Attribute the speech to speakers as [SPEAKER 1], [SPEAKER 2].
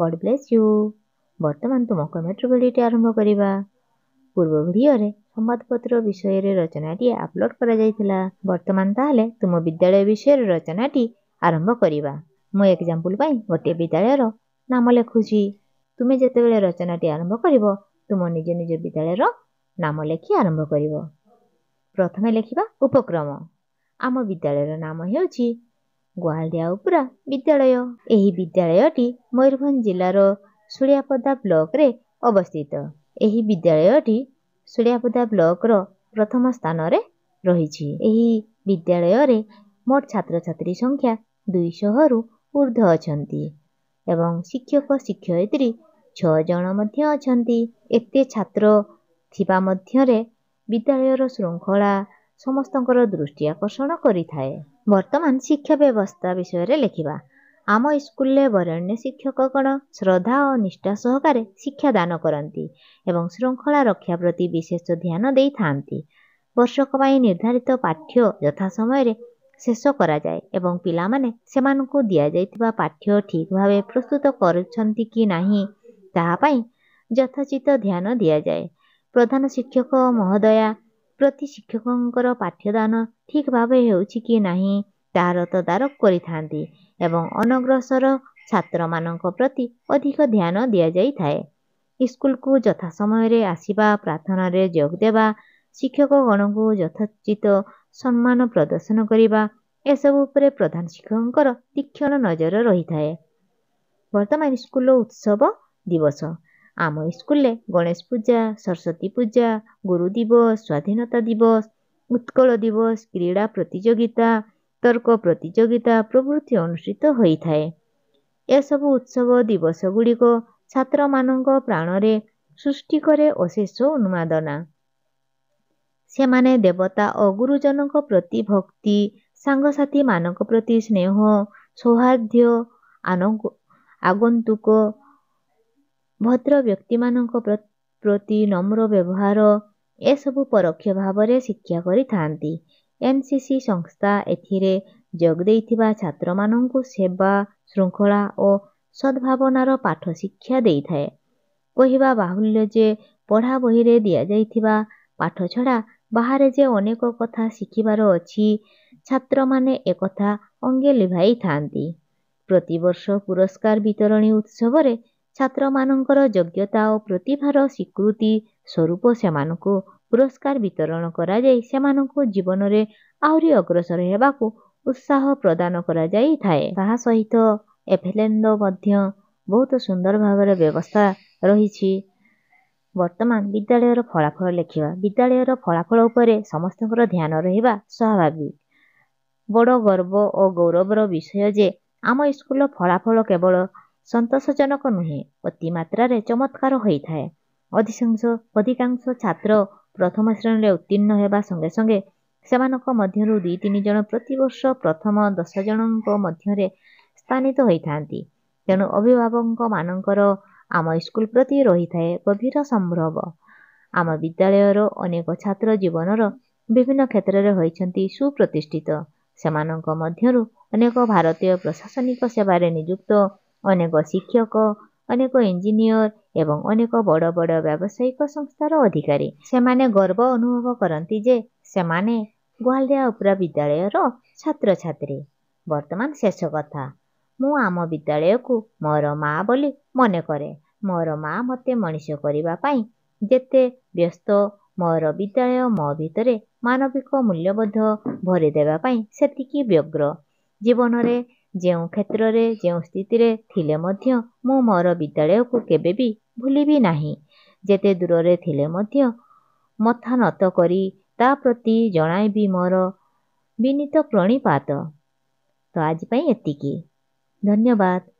[SPEAKER 1] God bless you ବର୍ତ୍ତମାନ ତୁମ କମେଟ୍ରୋବେଲିଟି ଆରମ୍ଭ କରିବା ପୂର୍ବ ଭିଡ଼ିଓରେ ସମ୍ବାଦପତ୍ର ବିଷୟରେ ରଚନାଟି ଅପଲୋଡ଼ କରାଯାଇଥିଲା ବର୍ତ୍ତମାନ ତାହେଲେ ତୁମ ବିଦ୍ୟାଳୟ ବିଷୟରେ ରଚନାଟି ଆରମ୍ଭ କରିବା ମୁଁ ଏକ୍ଜାମ୍ପଲ୍ ପାଇଁ ଗୋଟିଏ ବିଦ୍ୟାଳୟର ନାମ ଲେଖୁଛି ତୁମେ ଯେତେବେଳେ ରଚନାଟି ଆରମ୍ଭ କରିବ ତୁମ ନିଜ ନିଜ ବିଦ୍ୟାଳୟର ନାମ ଲେଖି ଆରମ୍ଭ କରିବ ପ୍ରଥମେ ଲେଖିବା ଉପକ୍ରମ ଆମ ବିଦ୍ୟାଳୟର ନାମ ହେଉଛି ଗୁଆଳିଆ ଉପରା ବିଦ୍ୟାଳୟ ଏହି ବିଦ୍ୟାଳୟଟି ମୟୂରଭଞ୍ଜ ଜିଲ୍ଲାର ସୁଳିଆପଦା ବ୍ଲକରେ ଅବସ୍ଥିତ ଏହି ବିଦ୍ୟାଳୟଟି ସୁଳିଆପଦା ବ୍ଲକର ପ୍ରଥମ ସ୍ଥାନରେ ରହିଛି ଏହି ବିଦ୍ୟାଳୟରେ ମୋଟ ଛାତ୍ରଛାତ୍ରୀ ସଂଖ୍ୟା ଦୁଇଶହରୁ ଉର୍ଦ୍ଧ୍ୱ ଅଛନ୍ତି ଏବଂ ଶିକ୍ଷକ ଶିକ୍ଷୟିତ୍ରୀ ଛଅ ଜଣ ମଧ୍ୟ ଅଛନ୍ତି ଏତେ ଛାତ୍ର ଥିବା ମଧ୍ୟରେ ବିଦ୍ୟାଳୟର ଶୃଙ୍ଖଳା ସମସ୍ତଙ୍କର ଦୃଷ୍ଟି ଆକର୍ଷଣ କରିଥାଏ ବର୍ତ୍ତମାନ ଶିକ୍ଷା ବ୍ୟବସ୍ଥା ବିଷୟରେ ଲେଖିବା ଆମ ସ୍କୁଲରେ ବରେଣ୍ୟ ଶିକ୍ଷକଗଣ ଶ୍ରଦ୍ଧା ଓ ନିଷ୍ଠା ସହକାରେ ଶିକ୍ଷାଦାନ କରନ୍ତି ଏବଂ ଶୃଙ୍ଖଳା ରକ୍ଷା ପ୍ରତି ବିଶେଷ ଧ୍ୟାନ ଦେଇଥାନ୍ତି ବର୍ଷକ ପାଇଁ ନିର୍ଦ୍ଧାରିତ ପାଠ୍ୟ ଯଥା ସମୟରେ ଶେଷ କରାଯାଏ ଏବଂ ପିଲାମାନେ ସେମାନଙ୍କୁ ଦିଆଯାଇଥିବା ପାଠ୍ୟ ଠିକ୍ ଭାବେ ପ୍ରସ୍ତୁତ କରୁଛନ୍ତି କି ନାହିଁ ତାହା ପାଇଁ ଯଥୋଚିତ ଧ୍ୟାନ ଦିଆଯାଏ ପ୍ରଧାନ ଶିକ୍ଷକ ମହୋଦୟା ପ୍ରତି ଶିକ୍ଷକଙ୍କର ପାଠ୍ୟଦାନ ଠିକ୍ ଭାବେ ହେଉଛି କି ନାହିଁ ତାହାର ତଦାରଖ କରିଥାନ୍ତି ଏବଂ ଅନଗ୍ରସର ଛାତ୍ରମାନଙ୍କ ପ୍ରତି ଅଧିକ ଧ୍ୟାନ ଦିଆଯାଇଥାଏ ସ୍କୁଲକୁ ଯଥା ସମୟରେ ଆସିବା ପ୍ରାର୍ଥନାରେ ଯୋଗ ଦେବା ଗଣଙ୍କୁ ଯଥୋଚିତ ସମ୍ମାନ ପ୍ରଦର୍ଶନ କରିବା ଏସବୁ ଉପରେ ପ୍ରଧାନ ଶିକ୍ଷକଙ୍କର ତୀକ୍ଷ୍ଣ ନଜର ରହିଥାଏ ବର୍ତ୍ତମାନ ସ୍କୁଲ ଉତ୍ସବ ଦିବସ ଆମ ସ୍କୁଲରେ ଗଣେଶ ପୂଜା ସରସ୍ଵତୀ ପୂଜା ଗୁରୁ ଦିବସ ସ୍ୱାଧୀନତା ଦିବସ ଉତ୍କଳ ଦିବସ କ୍ରୀଡ଼ା ପ୍ରତିଯୋଗିତା ତର୍କ ପ୍ରତିଯୋଗିତା ପ୍ରଭୃତି ଅନୁଷ୍ଠିତ ହୋଇଥାଏ ଏସବୁ ଉତ୍ସବ ଦିବସ ଗୁଡ଼ିକ ଛାତ୍ରମାନଙ୍କ ପ୍ରାଣରେ ସୃଷ୍ଟି କରେ ଅଶେଷ ଉନ୍ମାଦନା ସେମାନେ ଦେବତା ଓ ଗୁରୁଜନଙ୍କ ପ୍ରତି ଭକ୍ତି ସାଙ୍ଗସାଥିମାନଙ୍କ ପ୍ରତି ସ୍ନେହ ସୌହାର୍ଦ୍ଧ୍ୟ ଆଗନ୍ତୁକ ଭଦ୍ର ବ୍ୟକ୍ତିମାନଙ୍କ ପ୍ରତି ନମ୍ର ବ୍ୟବହାର ଏସବୁ ପରୋକ୍ଷ ଭାବରେ ଶିକ୍ଷା କରିଥାନ୍ତି। ଏନ୍. ସି. ସି. ସଂସ୍ଥା ଏଥିରେ ଯୋଗଦେଇଥିବା ଛାତ୍ରମାନଙ୍କୁ ସେବା, ଶୃଙ୍ଖଳା ଓ ସଦ୍ଭାବନାର ପାଠ ଶିକ୍ଷା ଦେଇଥାଏ। କହିବା ବାହୁଲ୍ୟ ଯେ ପଢ଼ା ବହିରେ ଦିଆଯାଇଥିବା ପାଠ ଛଡ଼ା ବାହାରେ ଯେ ଅନେକ କଥା ଶିଖିବାର ଅଛି, ଛାତ୍ରମାନେ ଏକଥା ଅଙ୍ଗେ ଲିଭାଇଥାନ୍ତି। ପ୍ରତିବର୍ଷ ପୁରସ୍କାର ବିତରଣୀ ଉତ୍ସବରେ ଛାତ୍ରମାନଙ୍କର ଯୋଗ୍ୟତା ଓ ପ୍ରତିଭାର ସ୍ୱୀକୃତି ସ୍ୱରୂପ ସେମାନଙ୍କୁ ପୁରସ୍କାର ବିତରଣ କରାଯାଇ ସେମାନଙ୍କୁ ଜୀବନରେ ଆହୁରି ଅଗ୍ରସର ହେବାକୁ ଉତ୍ସାହ ପ୍ରଦାନ କରାଯାଇଥାଏ ତାହା ସହିତ ଏଫେଲେଣ୍ଡ ମଧ୍ୟ ବହୁତ ସୁନ୍ଦର ଭାବରେ ବ୍ୟବସ୍ଥା ରହିଛି ବର୍ତ୍ତମାନ ବିଦ୍ୟାଳୟର ଫଳାଫଳ ଲେଖିବା ବିଦ୍ୟାଳୟର ଫଳାଫଳ ଉପରେ ସମସ୍ତଙ୍କର ଧ୍ୟାନ ରହିବା ସ୍ୱାଭାବିକ ବଡ଼ ଗର୍ବ ଓ ଗୌରବର ବିଷୟ ଯେ ଆମ ସ୍କୁଲର ଫଳାଫଳ କେବଳ ସନ୍ତୋଷଜନକ ନୁହେଁ ଅତି ମାତ୍ରାରେ ଚମତ୍କାର ହୋଇଥାଏ ଅଧିକାଂଶ ଅଧିକାଂଶ ଛାତ୍ର ପ୍ରଥମ ଶ୍ରେଣୀରେ ଉତ୍ତୀର୍ଣ୍ଣ ହେବା ସଙ୍ଗେ ସଙ୍ଗେ ସେମାନଙ୍କ ମଧ୍ୟରୁ ଦୁଇ ତିନି ଜଣ ପ୍ରତିବର୍ଷ ପ୍ରଥମ ଦଶ ଜଣଙ୍କ ମଧ୍ୟରେ ସ୍ଥାନିତ ହୋଇଥାନ୍ତି ତେଣୁ ଅଭିଭାବକଙ୍କ ମାନଙ୍କର ଆମ ସ୍କୁଲ ପ୍ରତି ରହିଥାଏ ଗଭୀର ସମ୍ଭବ ଆମ ବିଦ୍ୟାଳୟର ଅନେକ ଛାତ୍ର ଜୀବନର ବିଭିନ୍ନ କ୍ଷେତ୍ରରେ ହୋଇଛନ୍ତି ସୁପ୍ରତିଷ୍ଠିତ ସେମାନଙ୍କ ମଧ୍ୟରୁ ଅନେକ ଭାରତୀୟ ପ୍ରଶାସନିକ ସେବାରେ ନିଯୁକ୍ତ ଅନେକ ଶିକ୍ଷକ ଅନେକ ଇଞ୍ଜିନିୟର ଏବଂ ଅନେକ ବଡ଼ ବଡ଼ ବ୍ୟବସାୟିକ ସଂସ୍ଥାର ଅଧିକାରୀ ସେମାନେ ଗର୍ବ ଅନୁଭବ କରନ୍ତି ଯେ ସେମାନେ ଗୁଆଲିଆ ଉପର ବିଦ୍ୟାଳୟର ଛାତ୍ରଛାତ୍ରୀ ବର୍ତ୍ତମାନ ଶେଷ କଥା ମୁଁ ଆମ ବିଦ୍ୟାଳୟକୁ ମୋର ମା ବୋଲି ମନେ କରେ ମୋର ମା ମୋତେ ମଣିଷ କରିବା ପାଇଁ ଯେତେ ବ୍ୟସ୍ତ ମୋର ବିଦ୍ୟାଳୟ ମୋ ଭିତରେ ମାନବିକ ମୂଲ୍ୟବୋଧ ଭରିଦେବା ପାଇଁ ସେତିକି ବ୍ୟଗ୍ର ଜୀବନରେ ଯେଉଁ କ୍ଷେତ୍ରରେ ଯେଉଁ ସ୍ଥିତିରେ ଥିଲେ ମଧ୍ୟ ମୁଁ ମୋର ବିଦ୍ୟାଳୟକୁ କେବେ ବି ଭୁଲିବି ନାହିଁ ଯେତେ ଦୂରରେ ଥିଲେ ମଧ୍ୟ ମଥାନତ କରି ତା ପ୍ରତି ଜଣାଇବି ମୋର ବିନୀତ ପ୍ରଣିପାତ ତ ଆଜି ପାଇଁ ଏତିକି ଧନ୍ୟବାଦ